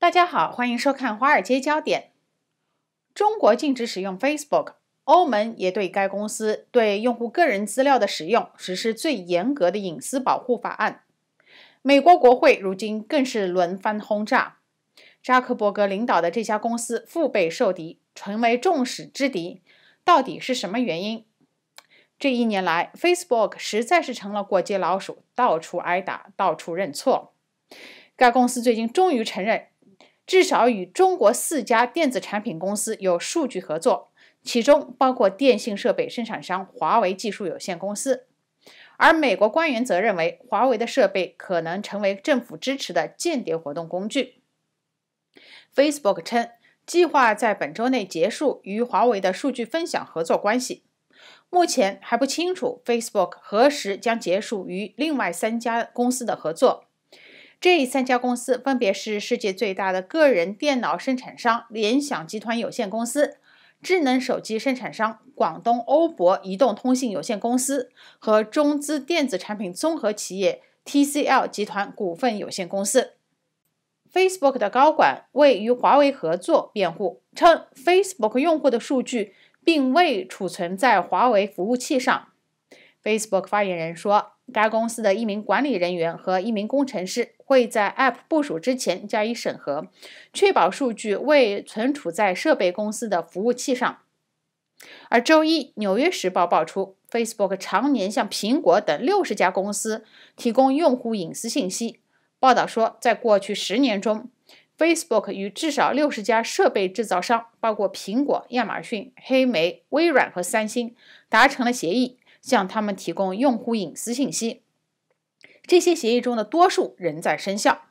大家好，欢迎收看《华尔街焦点》。中国禁止使用 Facebook，欧盟也对该公司对用户个人资料的使用实施最严格的隐私保护法案。美国国会如今更是轮番轰炸，扎克伯格领导的这家公司腹背受敌，成为众矢之的。到底是什么原因？这一年来，Facebook 实在是成了过街老鼠，到处挨打，到处认错。该公司最近终于承认。至少与中国四家电子产品公司有数据合作，其中包括电信设备生产商华为技术有限公司。而美国官员则认为，华为的设备可能成为政府支持的间谍活动工具。Facebook 称，计划在本周内结束与华为的数据分享合作关系。目前还不清楚 Facebook 何时将结束与另外三家公司的合作。这三家公司分别是世界最大的个人电脑生产商联想集团有限公司、智能手机生产商广东欧博移动通信有限公司和中资电子产品综合企业 TCL 集团股份有限公司。Facebook 的高管为与华为合作辩护，称 Facebook 用户的数据并未储存在华为服务器上。Facebook 发言人说。该公司的一名管理人员和一名工程师会在 App 部署之前加以审核，确保数据未存储在设备公司的服务器上。而周一，《纽约时报》爆出，Facebook 常年向苹果等六十家公司提供用户隐私信息。报道说，在过去十年中，Facebook 与至少六十家设备制造商，包括苹果、亚马逊、黑莓、微软和三星，达成了协议。向他们提供用户隐私信息，这些协议中的多数仍在生效。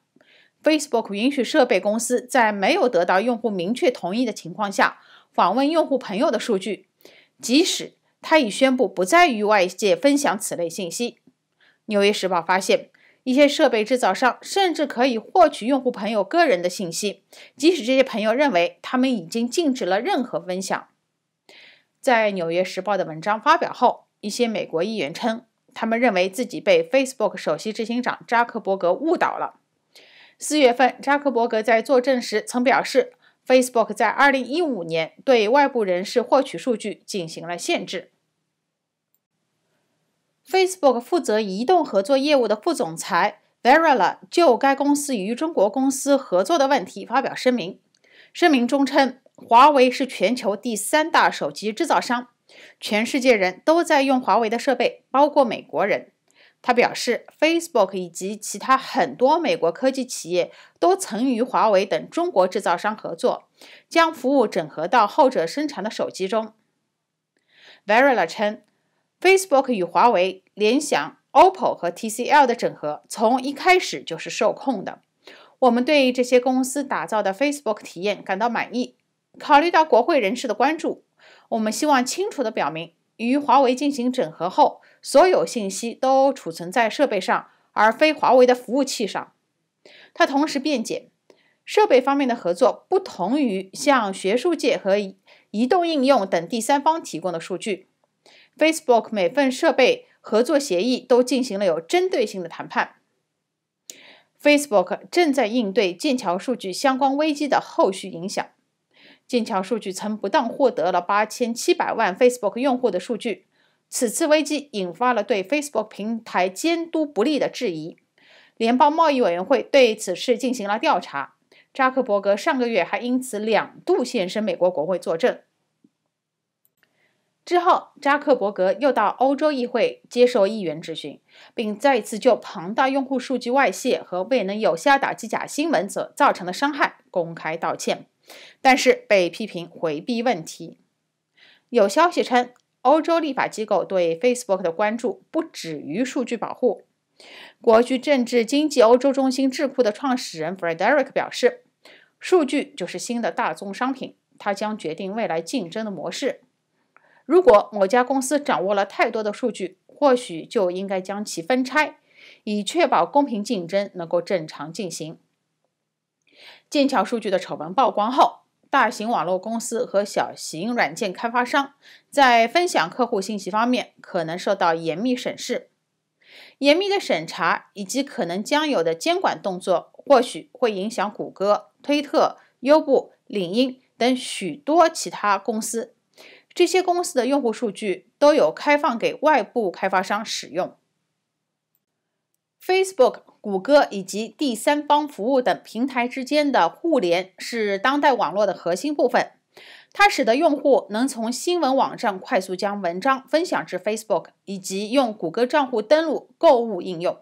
Facebook 允许设备公司在没有得到用户明确同意的情况下访问用户朋友的数据，即使他已宣布不再与外界分享此类信息。《纽约时报》发现，一些设备制造商甚至可以获取用户朋友个人的信息，即使这些朋友认为他们已经禁止了任何分享。在《纽约时报》的文章发表后，一些美国议员称，他们认为自己被 Facebook 首席执行长扎克伯格误导了。四月份，扎克伯格在作证时曾表示，Facebook 在2015年对外部人士获取数据进行了限制。Facebook 负责移动合作业务的副总裁 v e r e l a 就该公司与中国公司合作的问题发表声明，声明中称，华为是全球第三大手机制造商。全世界人都在用华为的设备，包括美国人。他表示，Facebook 以及其他很多美国科技企业都曾与华为等中国制造商合作，将服务整合到后者生产的手机中。v e r i l a 称，Facebook 与华为、联想、OPPO 和 TCL 的整合从一开始就是受控的。我们对这些公司打造的 Facebook 体验感到满意。考虑到国会人士的关注。我们希望清楚地表明，与华为进行整合后，所有信息都储存在设备上，而非华为的服务器上。他同时辩解，设备方面的合作不同于向学术界和移动应用等第三方提供的数据。Facebook 每份设备合作协议都进行了有针对性的谈判。Facebook 正在应对剑桥数据相关危机的后续影响。剑桥数据曾不当获得了8700万 Facebook 用户的数据，此次危机引发了对 Facebook 平台监督不力的质疑。联邦贸易委员会对此事进行了调查，扎克伯格上个月还因此两度现身美国国会作证。之后，扎克伯格又到欧洲议会接受议员质询，并再次就庞大用户数据外泄和未能有效打击假新闻所造成的伤害公开道歉，但是被批评回避问题。有消息称，欧洲立法机构对 Facebook 的关注不止于数据保护。国际政治经济欧洲中心智库的创始人 Fredrik e 表示：“数据就是新的大宗商品，它将决定未来竞争的模式。”如果某家公司掌握了太多的数据，或许就应该将其分拆，以确保公平竞争能够正常进行。剑桥数据的丑闻曝光后，大型网络公司和小型软件开发商在分享客户信息方面可能受到严密审视。严密的审查以及可能将有的监管动作，或许会影响谷歌、推特、优步、领英等许多其他公司。这些公司的用户数据都有开放给外部开发商使用。Facebook、谷歌以及第三方服务等平台之间的互联是当代网络的核心部分，它使得用户能从新闻网站快速将文章分享至 Facebook，以及用谷歌账户登录购物应用。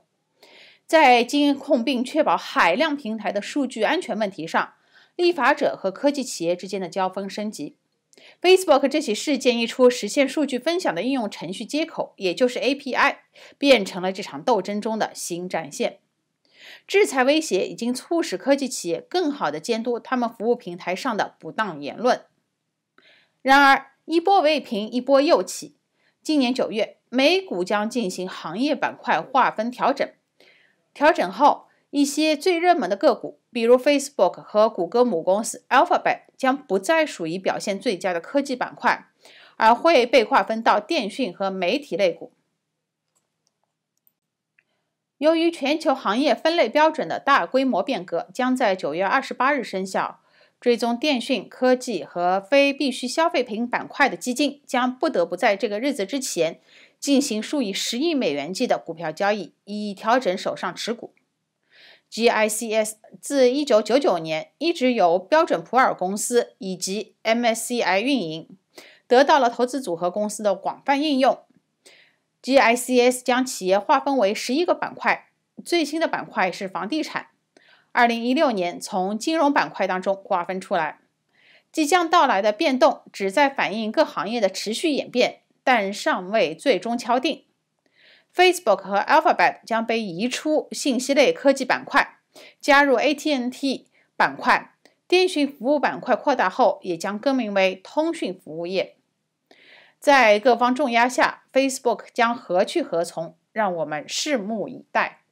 在监控并确保海量平台的数据安全问题上，立法者和科技企业之间的交锋升级。Facebook 这起事件一出，实现数据分享的应用程序接口，也就是 API，变成了这场斗争中的新战线。制裁威胁已经促使科技企业更好地监督他们服务平台上的不当言论。然而，一波未平，一波又起。今年九月，美股将进行行业板块划分调整。调整后，一些最热门的个股，比如 Facebook 和谷歌母公司 Alphabet。将不再属于表现最佳的科技板块，而会被划分到电讯和媒体类股。由于全球行业分类标准的大规模变革将在九月二十八日生效，追踪电讯、科技和非必需消费品板块的基金将不得不在这个日子之前进行数以十亿美元计的股票交易，以调整手上持股。GICS 自1999年一直由标准普尔公司以及 MSCI 运营，得到了投资组合公司的广泛应用。GICS 将企业划分为十一个板块，最新的板块是房地产，2016年从金融板块当中划分出来。即将到来的变动旨在反映各行业的持续演变，但尚未最终敲定。Facebook 和 Alphabet 将被移出信息类科技板块，加入 AT&T 板块，电信服务板块扩大后也将更名为通讯服务业。在各方重压下，Facebook 将何去何从？让我们拭目以待。